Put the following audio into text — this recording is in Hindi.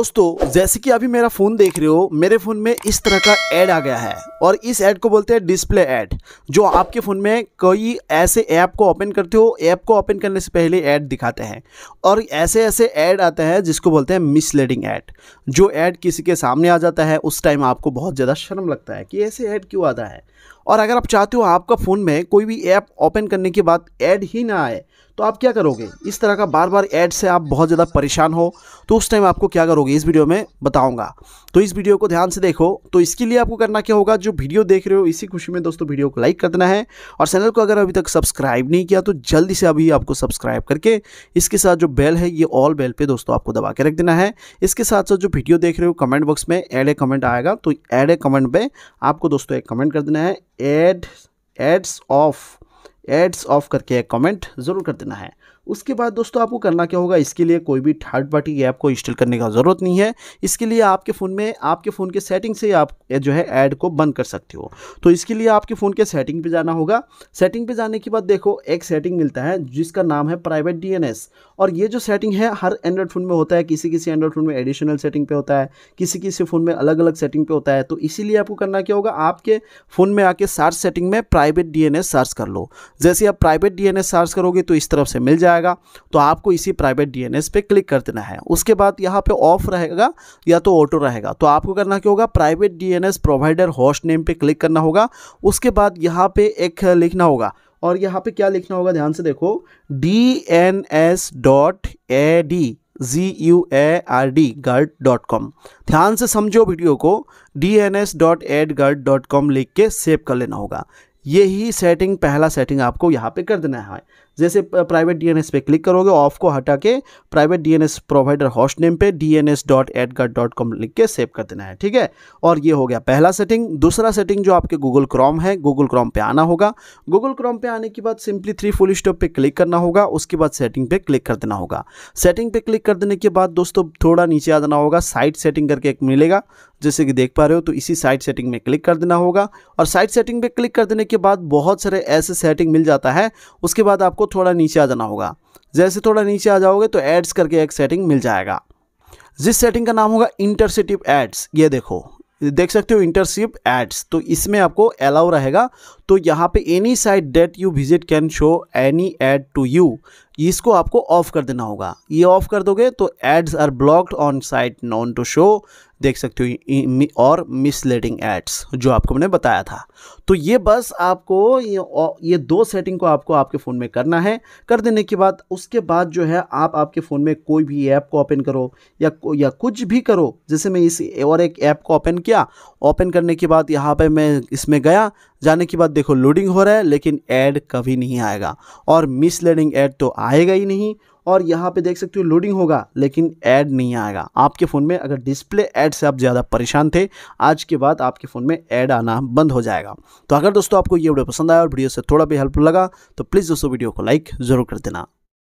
दोस्तों जैसे कि अभी मेरा फ़ोन देख रहे हो मेरे फ़ोन में इस तरह का ऐड आ गया है और इस ऐड को बोलते हैं डिस्प्ले ऐड जो आपके फ़ोन में कई ऐसे ऐप को ओपन करते हो ऐप को ओपन करने से पहले ऐड दिखाते हैं और ऐसे ऐसे ऐड आते हैं जिसको बोलते हैं मिसलीडिंग ऐड जो ऐड किसी के सामने आ जाता है उस टाइम आपको बहुत ज़्यादा शर्म लगता है कि ऐसे ऐड क्यों आता है और अगर आप चाहते हो आपका फ़ोन में कोई भी ऐप ओपन करने के बाद ऐड ही ना आए तो आप क्या करोगे इस तरह का बार बार ऐड से आप बहुत ज़्यादा परेशान हो तो उस टाइम आपको क्या करोगे इस वीडियो में बताऊंगा तो इस वीडियो को ध्यान से देखो तो इसके लिए आपको करना क्या होगा जो वीडियो देख रहे हो इसी खुशी में दोस्तों वीडियो को लाइक कर देना है और चैनल को अगर अभी तक सब्सक्राइब नहीं किया तो जल्दी से अभी आपको सब्सक्राइब करके इसके साथ जो बेल है ये ऑल बेल पर दोस्तों आपको दबा के रख देना है इसके साथ साथ जो वीडियो देख रहे हो कमेंट बॉक्स में एड ए कमेंट आएगा तो एड ए कमेंट पर आपको दोस्तों एक कमेंट कर देना है ad ads off ads off करके कमेंट ज़रूर कर देना है उसके बाद दोस्तों आपको करना क्या होगा इसके लिए कोई भी थर्ड पार्टी ऐप को इंस्टॉल करने का ज़रूरत नहीं है इसके लिए आपके फ़ोन में आपके फ़ोन के सेटिंग से आप जो है ऐड को बंद कर सकते हो तो इसके लिए आपके फ़ोन के सेटिंग पे जाना होगा सेटिंग पे जाने के बाद देखो एक सेटिंग मिलता है जिसका नाम है प्राइवेट डी और ये जो सेटिंग है हर एंड्रॉयड फ़ोन में होता है किसी किसी एंड्रॉयड फ़ोन में एडिशनल सेटिंग पे होता है किसी किसी फ़ोन में अलग अलग सेटिंग पे होता है तो इसीलिए आपको करना क्या होगा आपके फ़ोन में आके सर्च सेटिंग में प्राइवेट डी सर्च कर लो जैसे आप प्राइवेट डी सर्च करोगे तो इस तरफ से मिल जाएगा जाएगा तो आपको इसी प्राइवेट डीएनएस पे क्लिक कर देना है उसके बाद यहाँ पे ऑफ रहेगा या तो ऑटो रहेगा तो आपको करना क्या होगा private DNS provider host name पे क्लिक करना होगा उसके बाद यहाँ पे एक लिखना होगा और यहाँ पे क्या लिखना होगा ध्यान से देखो D N S dot A D G U A R D guard dot com ध्यान से समझो वीडियो को D N S dot ad guard dot com लिख के सेव कर लेना होगा यही सेटिंग पहला सेटिंग आपको यहाँ पे कर देना है जैसे प्राइवेट डीएनएस पे क्लिक करोगे ऑफ को हटा के private DNS provider host name पे dns.adguard.com लिख के सेव कर देना है ठीक है और ये हो गया पहला सेटिंग दूसरा सेटिंग जो आपके गूगल क्रोम है गूगल क्रोम पे आना होगा गूगल क्रोम पे आने के बाद सिंपली थ्री फुल स्टॉप पे क्लिक करना होगा उसके बाद सेटिंग पे क्लिक कर देना होगा सेटिंग पे क्लिक कर देने के बाद दोस्तों थोड़ा नीचे आ जाना होगा साइट सेटिंग करके एक मिलेगा जैसे कि देख पा रहे हो तो इसी साइट सेटिंग में क्लिक कर देना होगा और साइट सेटिंग पे क्लिक कर देने के बाद बहुत सारे ऐसे सेटिंग मिल जाता है उसके बाद आपको आपको थोड़ा नीचे आ जाना होगा जैसे थोड़ा नीचे आ जाओगे तो एड्स करके एक सेटिंग मिल जाएगा जिस सेटिंग का नाम होगा इंटरसिटिव एड्स ये देखो देख सकते हो इंटरशिप एड्स तो इसमें आपको अलाउ रहेगा तो यहाँ पे any site that you visit can show any ad to you इसको आपको ऑफ कर देना होगा ये ऑफ कर दोगे तो ads are blocked on site known to show देख सकते हो और मिसलीडिंग एड्स जो आपको मैंने बताया था तो ये बस आपको ये ये दो सेटिंग को आपको आपके फ़ोन में करना है कर देने के बाद उसके बाद जो है आप आपके फ़ोन में कोई भी ऐप को ओपन करो या या कुछ भी करो जैसे मैं इस और एक ऐप को ओपन किया ओपन करने के बाद यहाँ पे मैं इसमें गया जाने के बाद देखो लोडिंग हो रहा है लेकिन ऐड कभी नहीं आएगा और मिसलीडिंग ऐड तो आएगा ही नहीं और यहाँ पे देख सकते हो लोडिंग होगा लेकिन ऐड नहीं आएगा आपके फ़ोन में अगर डिस्प्ले ऐड से आप ज़्यादा परेशान थे आज के बाद आपके फ़ोन में ऐड आना बंद हो जाएगा तो अगर दोस्तों आपको ये वीडियो पसंद आया और वीडियो से थोड़ा भी हेल्पफुल लगा तो प्लीज़ दोस्तों वीडियो को लाइक ज़रूर कर देना